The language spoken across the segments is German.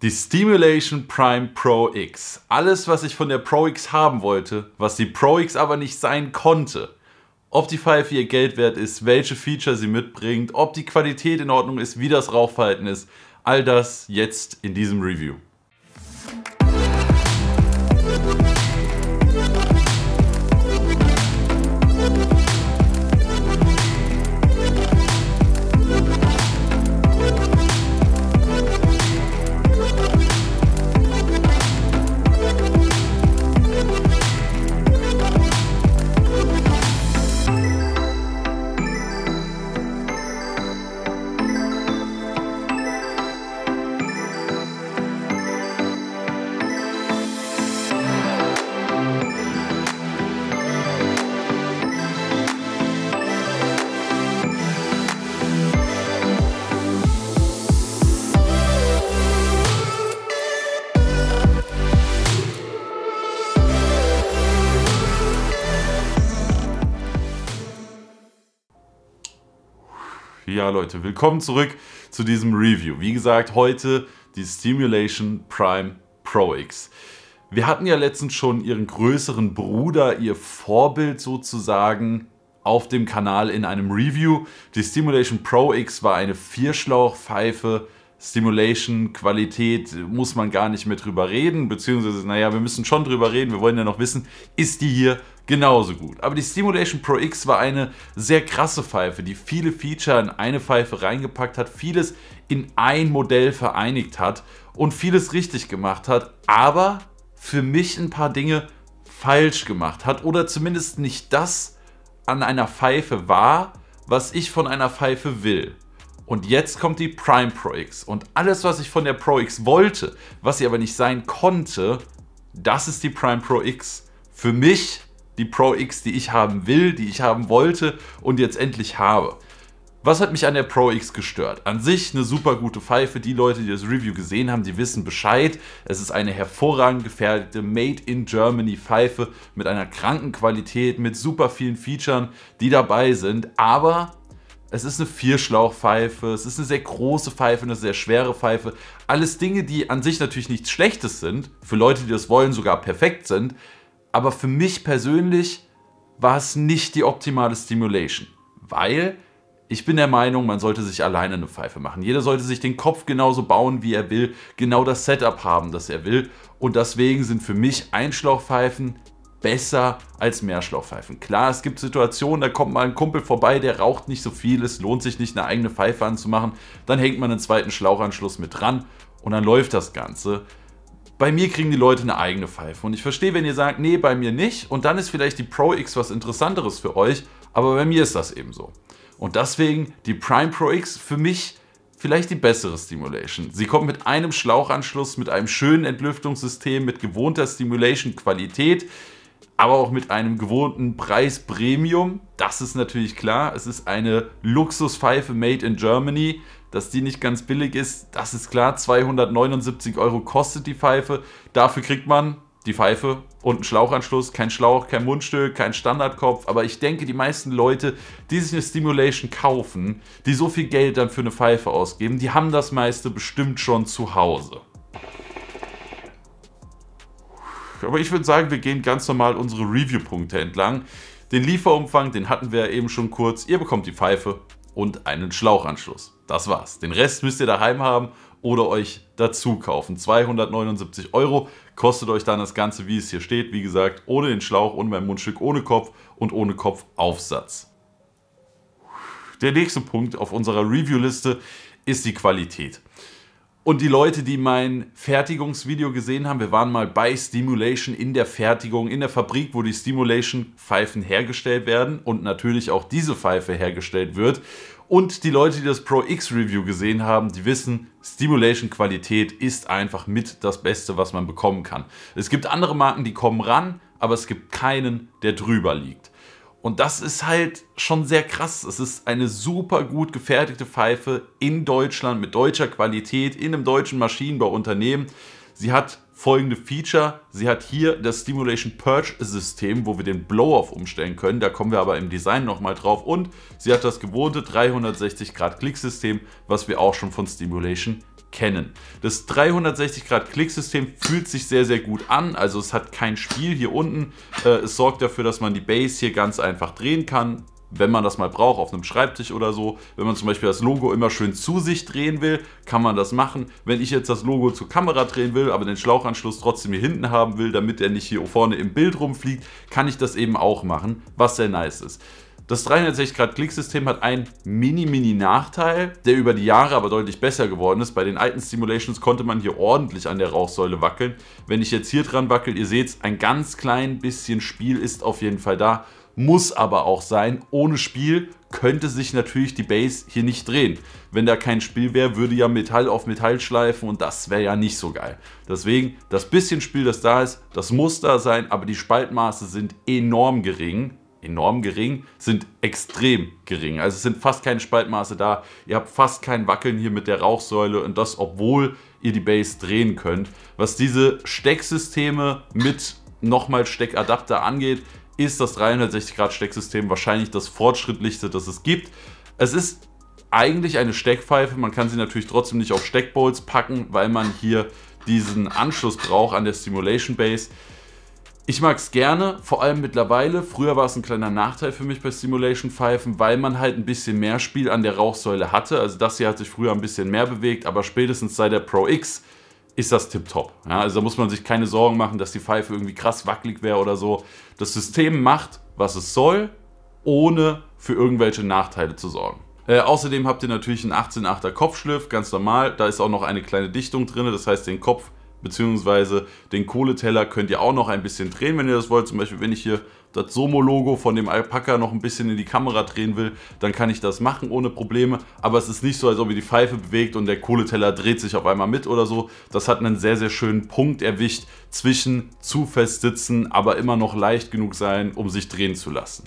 Die Stimulation Prime Pro X. Alles, was ich von der Pro X haben wollte, was die Pro X aber nicht sein konnte. Ob die 5 ihr Geld wert ist, welche Feature sie mitbringt, ob die Qualität in Ordnung ist, wie das Rauchverhalten ist. All das jetzt in diesem Review. Ja Leute, willkommen zurück zu diesem Review. Wie gesagt, heute die Stimulation Prime Pro X. Wir hatten ja letztens schon ihren größeren Bruder, ihr Vorbild sozusagen, auf dem Kanal in einem Review. Die Stimulation Pro X war eine Vierschlauchpfeife, Stimulation, Qualität, muss man gar nicht mehr drüber reden, beziehungsweise, naja, wir müssen schon drüber reden, wir wollen ja noch wissen, ist die hier genauso gut. Aber die Stimulation Pro X war eine sehr krasse Pfeife, die viele Feature in eine Pfeife reingepackt hat, vieles in ein Modell vereinigt hat und vieles richtig gemacht hat, aber für mich ein paar Dinge falsch gemacht hat oder zumindest nicht das an einer Pfeife war, was ich von einer Pfeife will. Und jetzt kommt die Prime Pro X und alles, was ich von der Pro X wollte, was sie aber nicht sein konnte, das ist die Prime Pro X. Für mich die Pro X, die ich haben will, die ich haben wollte und jetzt endlich habe. Was hat mich an der Pro X gestört? An sich eine super gute Pfeife. Die Leute, die das Review gesehen haben, die wissen Bescheid. Es ist eine hervorragend gefertigte Made in Germany Pfeife mit einer kranken Qualität, mit super vielen Features, die dabei sind. Aber es ist eine Vierschlauchpfeife, es ist eine sehr große Pfeife, eine sehr schwere Pfeife. Alles Dinge, die an sich natürlich nichts Schlechtes sind, für Leute, die das wollen, sogar perfekt sind. Aber für mich persönlich war es nicht die optimale Stimulation, weil ich bin der Meinung, man sollte sich alleine eine Pfeife machen. Jeder sollte sich den Kopf genauso bauen, wie er will, genau das Setup haben, das er will. Und deswegen sind für mich Einschlauchpfeifen besser als Mehrschlauchpfeifen. Klar, es gibt Situationen, da kommt mal ein Kumpel vorbei, der raucht nicht so viel, es lohnt sich nicht, eine eigene Pfeife anzumachen. Dann hängt man einen zweiten Schlauchanschluss mit dran und dann läuft das Ganze bei mir kriegen die Leute eine eigene Pfeife. Und ich verstehe, wenn ihr sagt, nee, bei mir nicht. Und dann ist vielleicht die Pro X was Interessanteres für euch, aber bei mir ist das eben so. Und deswegen die Prime Pro X für mich vielleicht die bessere Stimulation. Sie kommt mit einem Schlauchanschluss, mit einem schönen Entlüftungssystem, mit gewohnter Stimulation-Qualität aber auch mit einem gewohnten Preis Premium. Das ist natürlich klar. Es ist eine Luxuspfeife made in Germany. Dass die nicht ganz billig ist, das ist klar. 279 Euro kostet die Pfeife. Dafür kriegt man die Pfeife und einen Schlauchanschluss. Kein Schlauch, kein Mundstück, kein Standardkopf. Aber ich denke, die meisten Leute, die sich eine Stimulation kaufen, die so viel Geld dann für eine Pfeife ausgeben, die haben das meiste bestimmt schon zu Hause. Aber ich würde sagen, wir gehen ganz normal unsere Review-Punkte entlang. Den Lieferumfang, den hatten wir eben schon kurz. Ihr bekommt die Pfeife und einen Schlauchanschluss. Das war's. Den Rest müsst ihr daheim haben oder euch dazu kaufen. 279 Euro kostet euch dann das Ganze, wie es hier steht. Wie gesagt, ohne den Schlauch, ohne mein Mundstück, ohne Kopf und ohne Kopfaufsatz. Der nächste Punkt auf unserer Review-Liste ist die Qualität. Und die Leute, die mein Fertigungsvideo gesehen haben, wir waren mal bei Stimulation in der Fertigung, in der Fabrik, wo die Stimulation-Pfeifen hergestellt werden und natürlich auch diese Pfeife hergestellt wird. Und die Leute, die das Pro X Review gesehen haben, die wissen, Stimulation Qualität ist einfach mit das Beste, was man bekommen kann. Es gibt andere Marken, die kommen ran, aber es gibt keinen, der drüber liegt. Und das ist halt schon sehr krass. Es ist eine super gut gefertigte Pfeife in Deutschland mit deutscher Qualität in einem deutschen Maschinenbauunternehmen. Sie hat folgende Feature. Sie hat hier das Stimulation Purge System, wo wir den Blow-Off umstellen können. Da kommen wir aber im Design nochmal drauf. Und sie hat das gewohnte 360 Grad Klick System, was wir auch schon von Stimulation kennen. Das 360 Grad Klicksystem fühlt sich sehr, sehr gut an. Also es hat kein Spiel hier unten. Äh, es sorgt dafür, dass man die Base hier ganz einfach drehen kann wenn man das mal braucht, auf einem Schreibtisch oder so. Wenn man zum Beispiel das Logo immer schön zu sich drehen will, kann man das machen. Wenn ich jetzt das Logo zur Kamera drehen will, aber den Schlauchanschluss trotzdem hier hinten haben will, damit er nicht hier vorne im Bild rumfliegt, kann ich das eben auch machen, was sehr nice ist. Das 360-Grad-Klick-System hat einen mini-mini-Nachteil, der über die Jahre aber deutlich besser geworden ist. Bei den alten Simulations konnte man hier ordentlich an der Rauchsäule wackeln. Wenn ich jetzt hier dran wackel, ihr seht ein ganz klein bisschen Spiel ist auf jeden Fall da muss aber auch sein. Ohne Spiel könnte sich natürlich die Base hier nicht drehen. Wenn da kein Spiel wäre, würde ja Metall auf Metall schleifen und das wäre ja nicht so geil. Deswegen, das bisschen Spiel, das da ist, das muss da sein, aber die Spaltmaße sind enorm gering enorm gering, sind extrem gering. Also es sind fast keine Spaltmaße da. Ihr habt fast kein Wackeln hier mit der Rauchsäule und das, obwohl ihr die Base drehen könnt. Was diese Stecksysteme mit nochmal Steckadapter angeht, ist das 360-Grad-Stecksystem wahrscheinlich das fortschrittlichste, das es gibt. Es ist eigentlich eine Steckpfeife, man kann sie natürlich trotzdem nicht auf Steckbolts packen, weil man hier diesen Anschluss braucht an der Stimulation Base. Ich mag es gerne, vor allem mittlerweile. Früher war es ein kleiner Nachteil für mich bei Simulation Pfeifen, weil man halt ein bisschen mehr Spiel an der Rauchsäule hatte. Also das hier hat sich früher ein bisschen mehr bewegt, aber spätestens seit der Pro X ist das tipptopp. Ja, also da muss man sich keine Sorgen machen, dass die Pfeife irgendwie krass wackelig wäre oder so. Das System macht, was es soll, ohne für irgendwelche Nachteile zu sorgen. Äh, außerdem habt ihr natürlich einen 18,8er Kopfschliff, ganz normal. Da ist auch noch eine kleine Dichtung drin, das heißt den Kopf bzw. den Kohleteller könnt ihr auch noch ein bisschen drehen, wenn ihr das wollt. Zum Beispiel, wenn ich hier das Somo-Logo von dem Alpaka noch ein bisschen in die Kamera drehen will, dann kann ich das machen ohne Probleme. Aber es ist nicht so, als ob ihr die Pfeife bewegt und der Kohleteller dreht sich auf einmal mit oder so. Das hat einen sehr, sehr schönen Punkt erwischt zwischen zu fest sitzen, aber immer noch leicht genug sein, um sich drehen zu lassen.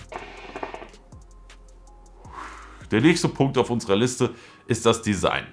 Der nächste Punkt auf unserer Liste ist das Design.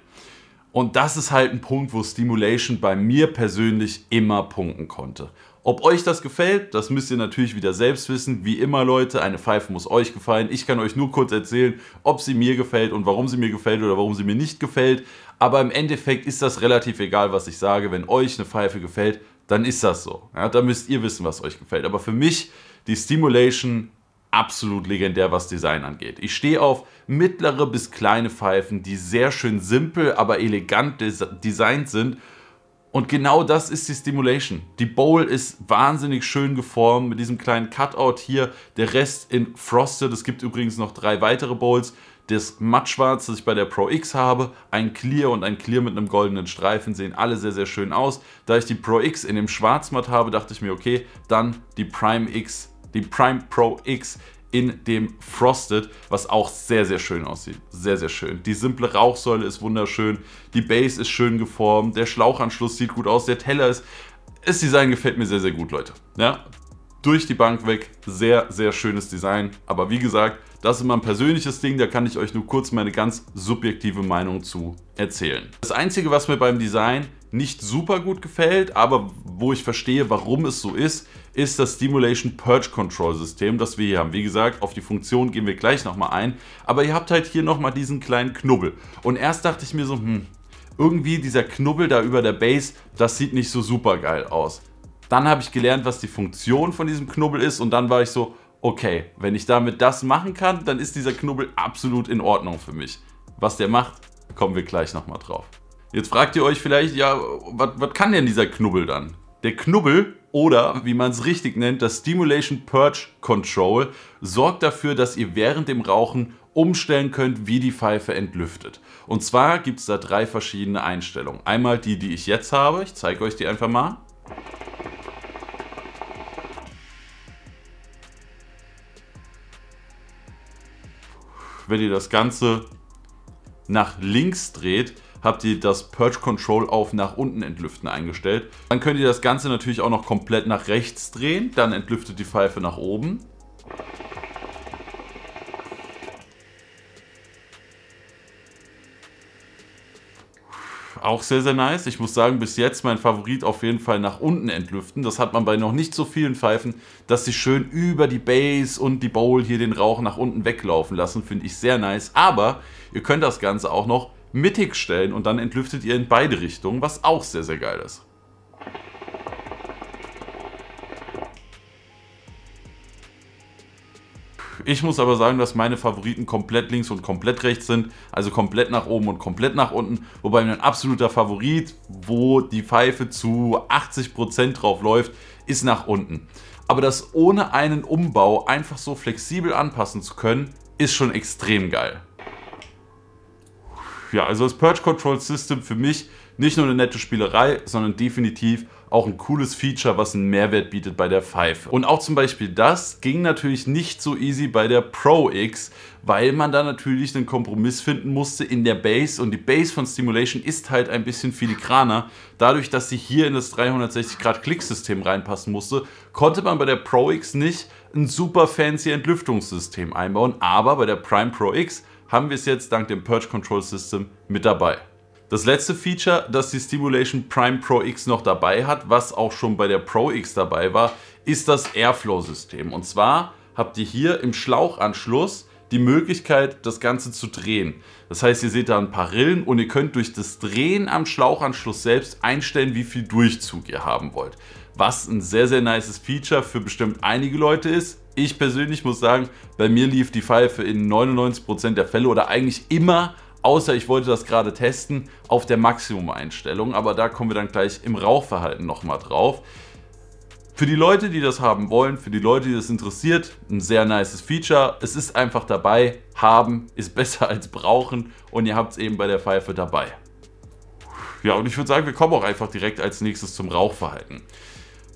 Und das ist halt ein Punkt, wo Stimulation bei mir persönlich immer punkten konnte. Ob euch das gefällt, das müsst ihr natürlich wieder selbst wissen. Wie immer Leute, eine Pfeife muss euch gefallen. Ich kann euch nur kurz erzählen, ob sie mir gefällt und warum sie mir gefällt oder warum sie mir nicht gefällt. Aber im Endeffekt ist das relativ egal, was ich sage. Wenn euch eine Pfeife gefällt, dann ist das so. Ja, da müsst ihr wissen, was euch gefällt. Aber für mich die Stimulation absolut legendär, was Design angeht. Ich stehe auf mittlere bis kleine Pfeifen, die sehr schön simpel, aber elegant des designt sind und genau das ist die Stimulation. Die Bowl ist wahnsinnig schön geformt mit diesem kleinen Cutout hier. Der Rest in Frosted. Es gibt übrigens noch drei weitere Bowls. Das Mattschwarz, das ich bei der Pro X habe, ein Clear und ein Clear mit einem goldenen Streifen sehen alle sehr, sehr schön aus. Da ich die Pro X in dem Schwarzmatt habe, dachte ich mir, okay, dann die Prime X, die Prime Pro X in dem Frosted, was auch sehr, sehr schön aussieht. Sehr, sehr schön. Die simple Rauchsäule ist wunderschön, die Base ist schön geformt, der Schlauchanschluss sieht gut aus, der Teller ist... Das Design gefällt mir sehr, sehr gut, Leute. Ja, durch die Bank weg. Sehr, sehr schönes Design. Aber wie gesagt, das ist immer ein persönliches Ding, da kann ich euch nur kurz meine ganz subjektive Meinung zu erzählen. Das Einzige, was mir beim Design nicht super gut gefällt, aber wo ich verstehe, warum es so ist, ist das Stimulation Purge Control System, das wir hier haben. Wie gesagt, auf die Funktion gehen wir gleich nochmal ein, aber ihr habt halt hier nochmal diesen kleinen Knubbel. Und erst dachte ich mir so, hm, irgendwie dieser Knubbel da über der Base, das sieht nicht so super geil aus. Dann habe ich gelernt, was die Funktion von diesem Knubbel ist und dann war ich so, okay, wenn ich damit das machen kann, dann ist dieser Knubbel absolut in Ordnung für mich. Was der macht, kommen wir gleich nochmal drauf. Jetzt fragt ihr euch vielleicht, ja, was kann denn dieser Knubbel dann? Der Knubbel oder, wie man es richtig nennt, das Stimulation Purge Control sorgt dafür, dass ihr während dem Rauchen umstellen könnt, wie die Pfeife entlüftet. Und zwar gibt es da drei verschiedene Einstellungen. Einmal die, die ich jetzt habe. Ich zeige euch die einfach mal. Wenn ihr das Ganze nach links dreht, habt ihr das Purge Control auf nach unten entlüften eingestellt. Dann könnt ihr das Ganze natürlich auch noch komplett nach rechts drehen, dann entlüftet die Pfeife nach oben. auch sehr, sehr nice. Ich muss sagen, bis jetzt mein Favorit auf jeden Fall nach unten entlüften. Das hat man bei noch nicht so vielen Pfeifen, dass sie schön über die Base und die Bowl hier den Rauch nach unten weglaufen lassen. Finde ich sehr nice. Aber ihr könnt das Ganze auch noch mittig stellen und dann entlüftet ihr in beide Richtungen, was auch sehr, sehr geil ist. Ich muss aber sagen, dass meine Favoriten komplett links und komplett rechts sind, also komplett nach oben und komplett nach unten, wobei mein absoluter Favorit, wo die Pfeife zu 80% drauf läuft, ist nach unten. Aber das ohne einen Umbau einfach so flexibel anpassen zu können, ist schon extrem geil ja, also das Purge Control System für mich nicht nur eine nette Spielerei, sondern definitiv auch ein cooles Feature, was einen Mehrwert bietet bei der Pfeife. Und auch zum Beispiel das ging natürlich nicht so easy bei der Pro X, weil man da natürlich einen Kompromiss finden musste in der Base und die Base von Stimulation ist halt ein bisschen filigraner. Dadurch, dass sie hier in das 360-Grad-Klicksystem reinpassen musste, konnte man bei der Pro X nicht ein super fancy Entlüftungssystem einbauen, aber bei der Prime Pro X haben wir es jetzt dank dem Purge Control System mit dabei. Das letzte Feature, das die Stimulation Prime Pro X noch dabei hat, was auch schon bei der Pro X dabei war, ist das Airflow-System. Und zwar habt ihr hier im Schlauchanschluss die Möglichkeit, das Ganze zu drehen. Das heißt, ihr seht da ein paar Rillen und ihr könnt durch das Drehen am Schlauchanschluss selbst einstellen, wie viel Durchzug ihr haben wollt. Was ein sehr, sehr nices Feature für bestimmt einige Leute ist, ich persönlich muss sagen, bei mir lief die Pfeife in 99% der Fälle oder eigentlich immer, außer ich wollte das gerade testen, auf der Maximum-Einstellung. Aber da kommen wir dann gleich im Rauchverhalten nochmal drauf. Für die Leute, die das haben wollen, für die Leute, die das interessiert, ein sehr nices Feature. Es ist einfach dabei. Haben ist besser als brauchen und ihr habt es eben bei der Pfeife dabei. Ja, und ich würde sagen, wir kommen auch einfach direkt als nächstes zum Rauchverhalten.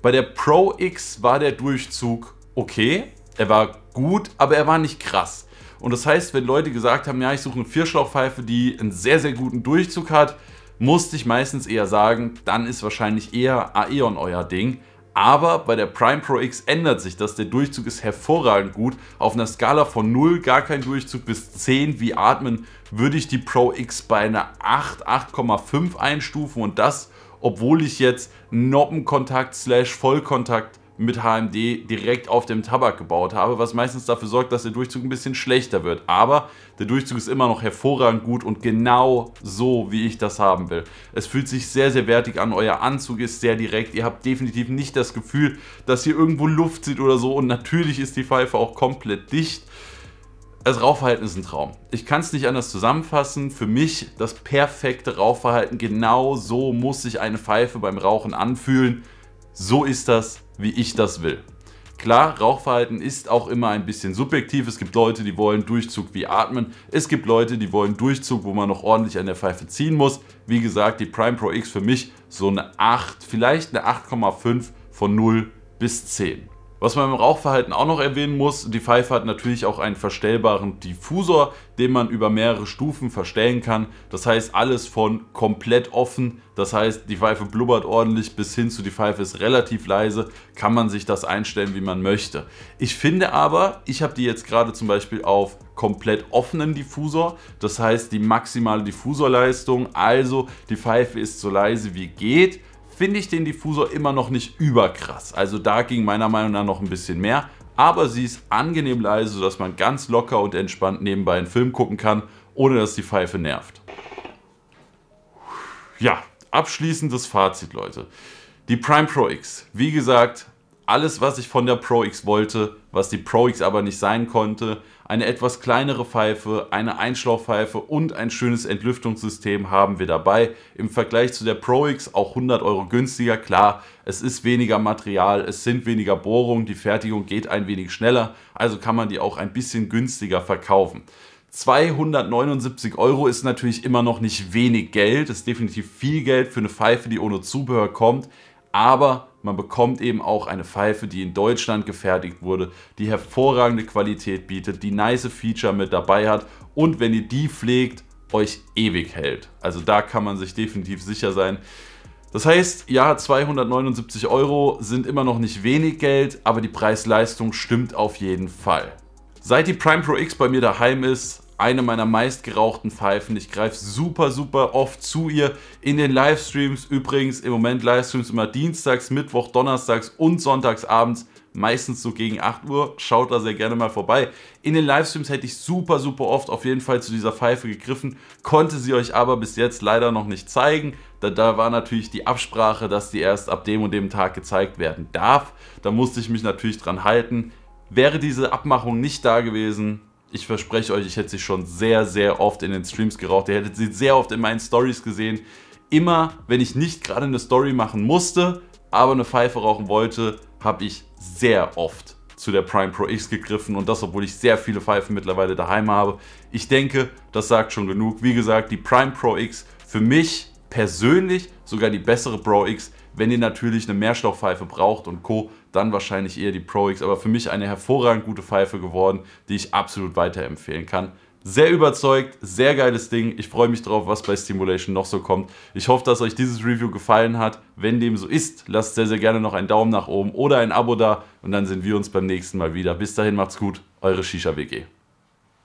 Bei der Pro X war der Durchzug okay, er war gut, aber er war nicht krass. Und das heißt, wenn Leute gesagt haben, ja, ich suche eine Vierschlauchpfeife, die einen sehr, sehr guten Durchzug hat, musste ich meistens eher sagen, dann ist wahrscheinlich eher Aeon euer Ding. Aber bei der Prime Pro X ändert sich das. Der Durchzug ist hervorragend gut. Auf einer Skala von 0 gar kein Durchzug bis 10 wie Atmen würde ich die Pro X bei einer 8, 8,5 einstufen. Und das, obwohl ich jetzt Noppenkontakt slash Vollkontakt mit HMD direkt auf dem Tabak gebaut habe, was meistens dafür sorgt, dass der Durchzug ein bisschen schlechter wird. Aber der Durchzug ist immer noch hervorragend gut und genau so, wie ich das haben will. Es fühlt sich sehr, sehr wertig an, euer Anzug ist sehr direkt, ihr habt definitiv nicht das Gefühl, dass hier irgendwo Luft sieht oder so und natürlich ist die Pfeife auch komplett dicht. Das Rauchverhalten ist ein Traum. Ich kann es nicht anders zusammenfassen. Für mich das perfekte Rauchverhalten. Genau so muss sich eine Pfeife beim Rauchen anfühlen. So ist das wie ich das will. Klar, Rauchverhalten ist auch immer ein bisschen subjektiv. Es gibt Leute, die wollen Durchzug wie atmen. Es gibt Leute, die wollen Durchzug, wo man noch ordentlich an der Pfeife ziehen muss. Wie gesagt, die Prime Pro X für mich so eine 8, vielleicht eine 8,5 von 0 bis 10. Was man im Rauchverhalten auch noch erwähnen muss, die Pfeife hat natürlich auch einen verstellbaren Diffusor, den man über mehrere Stufen verstellen kann. Das heißt alles von komplett offen, das heißt die Pfeife blubbert ordentlich bis hin zu die Pfeife ist relativ leise, kann man sich das einstellen wie man möchte. Ich finde aber, ich habe die jetzt gerade zum Beispiel auf komplett offenen Diffusor, das heißt die maximale Diffusorleistung, also die Pfeife ist so leise wie geht finde ich den Diffusor immer noch nicht überkrass. Also da ging meiner Meinung nach noch ein bisschen mehr. Aber sie ist angenehm leise, sodass man ganz locker und entspannt nebenbei einen Film gucken kann, ohne dass die Pfeife nervt. Ja, abschließendes Fazit, Leute. Die Prime Pro X. Wie gesagt, alles, was ich von der Pro X wollte, was die Pro X aber nicht sein konnte, eine etwas kleinere Pfeife, eine Einschlauchpfeife und ein schönes Entlüftungssystem haben wir dabei. Im Vergleich zu der Pro X auch 100 Euro günstiger. Klar, es ist weniger Material, es sind weniger Bohrungen, die Fertigung geht ein wenig schneller, also kann man die auch ein bisschen günstiger verkaufen. 279 Euro ist natürlich immer noch nicht wenig Geld, ist definitiv viel Geld für eine Pfeife, die ohne Zubehör kommt, aber man bekommt eben auch eine Pfeife, die in Deutschland gefertigt wurde, die hervorragende Qualität bietet, die nice Feature mit dabei hat und wenn ihr die pflegt, euch ewig hält. Also da kann man sich definitiv sicher sein. Das heißt, ja, 279 Euro sind immer noch nicht wenig Geld, aber die Preis-Leistung stimmt auf jeden Fall. Seit die Prime Pro X bei mir daheim ist, eine meiner meistgerauchten Pfeifen. Ich greife super, super oft zu ihr in den Livestreams. Übrigens im Moment Livestreams immer dienstags, Mittwoch, donnerstags und sonntags abends. Meistens so gegen 8 Uhr. Schaut da sehr gerne mal vorbei. In den Livestreams hätte ich super, super oft auf jeden Fall zu dieser Pfeife gegriffen. Konnte sie euch aber bis jetzt leider noch nicht zeigen. Da, da war natürlich die Absprache, dass die erst ab dem und dem Tag gezeigt werden darf. Da musste ich mich natürlich dran halten. Wäre diese Abmachung nicht da gewesen, ich verspreche euch, ich hätte sie schon sehr, sehr oft in den Streams geraucht. Ihr hättet sie sehr oft in meinen Stories gesehen. Immer, wenn ich nicht gerade eine Story machen musste, aber eine Pfeife rauchen wollte, habe ich sehr oft zu der Prime Pro X gegriffen und das, obwohl ich sehr viele Pfeifen mittlerweile daheim habe. Ich denke, das sagt schon genug. Wie gesagt, die Prime Pro X für mich persönlich sogar die bessere Pro X. Wenn ihr natürlich eine Mehrstoffpfeife braucht und Co., dann wahrscheinlich eher die Pro X. Aber für mich eine hervorragend gute Pfeife geworden, die ich absolut weiterempfehlen kann. Sehr überzeugt, sehr geiles Ding. Ich freue mich drauf, was bei Stimulation noch so kommt. Ich hoffe, dass euch dieses Review gefallen hat. Wenn dem so ist, lasst sehr, sehr gerne noch einen Daumen nach oben oder ein Abo da. Und dann sehen wir uns beim nächsten Mal wieder. Bis dahin, macht's gut, eure Shisha WG.